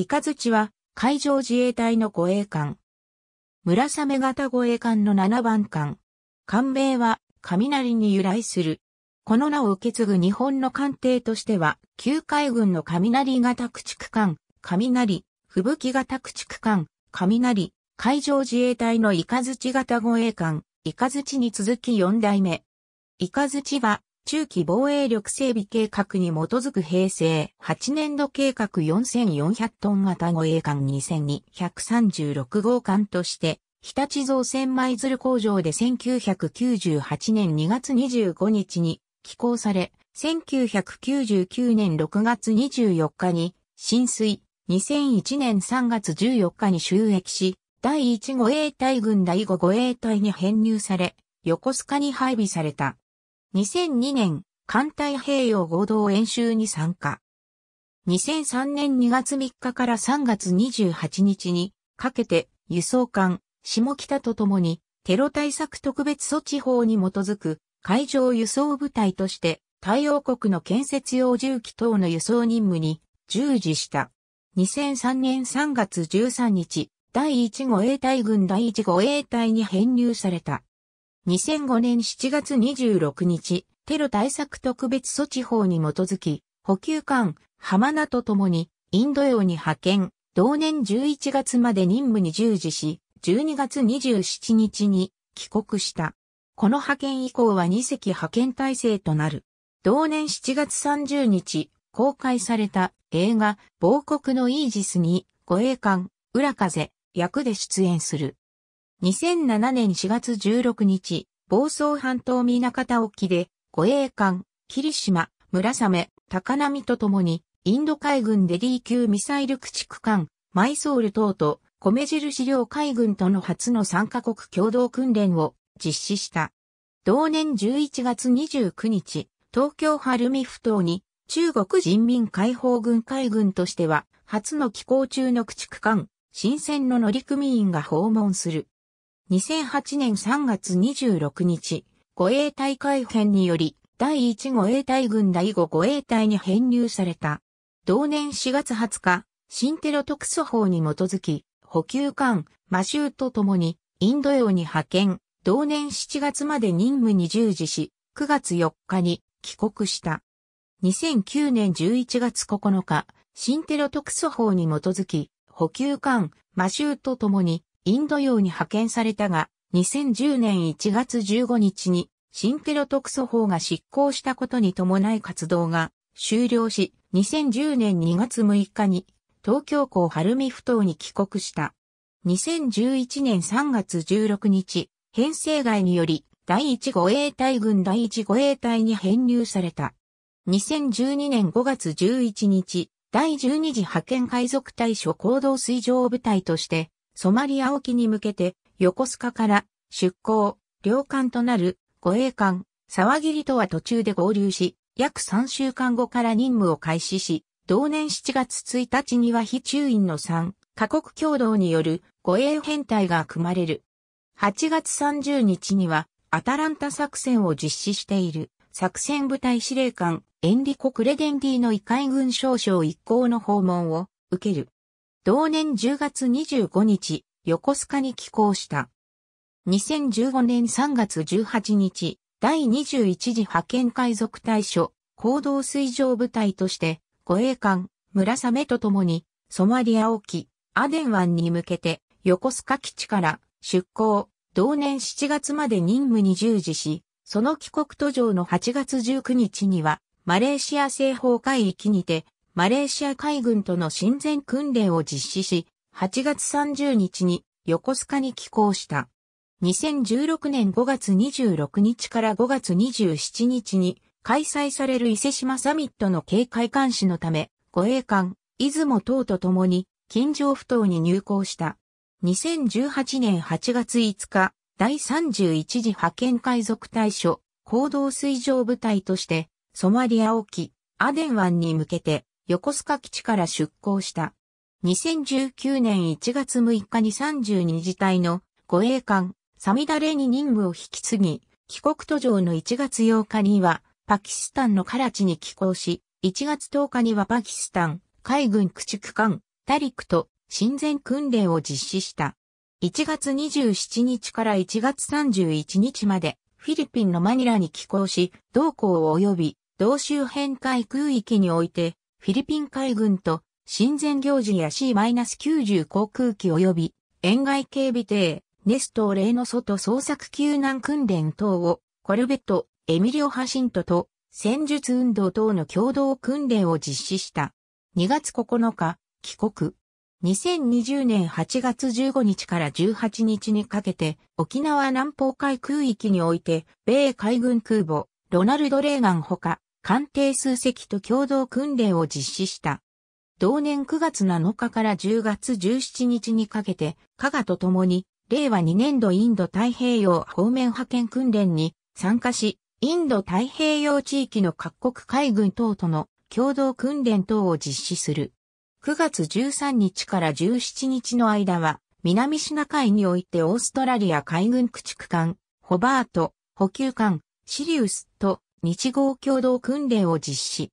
イカズチは海上自衛隊の護衛艦。村雨型護衛艦の7番艦。艦名は雷に由来する。この名を受け継ぐ日本の艦艇としては、旧海軍の雷型駆逐艦、雷、吹雪型駆逐艦、雷、海上自衛隊のイカズチ型護衛艦、イカズチに続き4代目。イカズチは中期防衛力整備計画に基づく平成8年度計画4400トン型護衛艦2236号艦として、日立造船舞鶴工場で1998年2月25日に寄港され、1999年6月24日に浸水、2001年3月14日に収益し、第1護衛隊軍第5護衛隊に編入され、横須賀に配備された。2002年、艦隊平洋合同演習に参加。2003年2月3日から3月28日にかけて輸送艦、下北とともにテロ対策特別措置法に基づく海上輸送部隊として太陽国の建設用重機等の輸送任務に従事した。2003年3月13日、第1護衛隊軍第1護衛隊に編入された。2005年7月26日、テロ対策特別措置法に基づき、補給艦、浜名と共に、インド洋に派遣、同年11月まで任務に従事し、12月27日に帰国した。この派遣以降は2隻派遣体制となる。同年7月30日、公開された映画、亡国のイージスに、護衛艦、浦風、役で出演する。2007年4月16日、房総半島港沖で、護衛艦、霧島、村雨、高波と共に、インド海軍デリー級ミサイル駆逐艦、マイソール等と、米印領海軍との初の参加国共同訓練を実施した。同年11月29日、東京晴海ふ頭に、中国人民解放軍海軍としては、初の寄港中の駆逐艦、新鮮の乗組員が訪問する。2008年3月26日、護衛隊改編により、第1護衛隊軍第5護衛隊に編入された。同年4月20日、新テロ特措法に基づき、補給艦、マシューと共に、インド洋に派遣、同年7月まで任務に従事し、9月4日に帰国した。2009年11月9日、新テロ特措法に基づき、補給艦、マシューと共に、インド洋に派遣されたが、2010年1月15日に新テロ特措法が執行したことに伴い活動が終了し、2010年2月6日に東京港晴海ふ頭に帰国した。2011年3月16日、編成外により第1護衛隊軍第1護衛隊に編入された。2012年5月11日、第12次派遣海賊対処行動水上部隊としてソマリア沖に向けて、横須賀から出港、領艦となる護衛艦、沢切とは途中で合流し、約3週間後から任務を開始し、同年7月1日には非中院の3カ国共同による護衛編隊が組まれる。8月30日にはアタランタ作戦を実施している作戦部隊司令官エンリコ・クレデンディの異海軍少将一行の訪問を受ける。同年10月25日、横須賀に寄港した。2015年3月18日、第21次派遣海賊対処、行動水上部隊として、護衛艦、村雨と共に、ソマリア沖、アデン湾に向けて、横須賀基地から出港、同年7月まで任務に従事し、その帰国途上の8月19日には、マレーシア西方海域にて、マレーシア海軍との親善訓練を実施し、8月30日に横須賀に寄港した。2016年5月26日から5月27日に開催される伊勢島サミットの警戒監視のため、護衛艦、出雲等と共に、近所不当に入港した。2018年8月5日、第31次派遣海賊対処、行動水上部隊として、ソマリア沖、アデン湾に向けて、横須賀基地から出港した。2019年1月6日に32次隊の護衛艦、サミダレに任務を引き継ぎ、帰国途上の1月8日には、パキスタンのカラチに寄港し、1月10日にはパキスタン海軍駆逐艦タリクと親善訓練を実施した。1月27日から1月31日までフィリピンのマニラに寄港し、同港及び同周辺海空域においてフィリピン海軍と親善行事や C-90 航空機及び沿岸警備艇、ネストーレの外捜索救難訓練等をコルベット、エミリオ・ハシントと戦術運動等の共同訓練を実施した。2月9日、帰国。2020年8月15日から18日にかけて、沖縄南方海空域において、米海軍空母、ロナルド・レーガンほか、艦艇数隻と共同訓練を実施した。同年9月7日から10月17日にかけて、加賀と共に、令和2年度インド太平洋方面派遣訓練に参加し、インド太平洋地域の各国海軍等との共同訓練等を実施する。9月13日から17日の間は、南シナ海においてオーストラリア海軍駆逐艦、ホバート、補給艦、シリウスと日豪共同訓練を実施。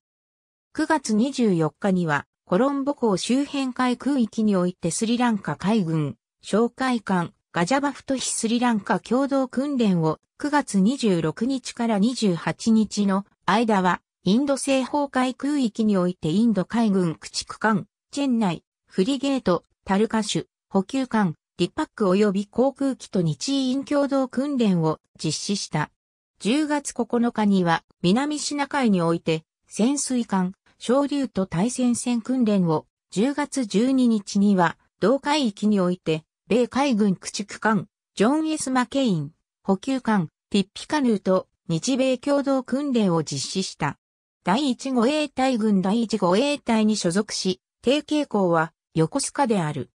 9月24日には、コロンボ港周辺海空域においてスリランカ海軍、哨戒艦、ガジャバフトヒスリランカ共同訓練を9月26日から28日の間は、インド西方海空域においてインド海軍駆逐艦、チェン内、フリゲート、タルカシュ、補給艦、リパック及び航空機と日印共同訓練を実施した。10月9日には南シナ海において潜水艦、昇竜と対戦戦訓練を10月12日には同海域において米海軍駆逐艦、ジョン・ S・ マケイン、補給艦、ティッピカヌーと日米共同訓練を実施した。第1護衛隊軍第1護衛隊に所属し、低傾向は横須賀である。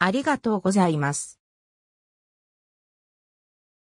ありがとうございます。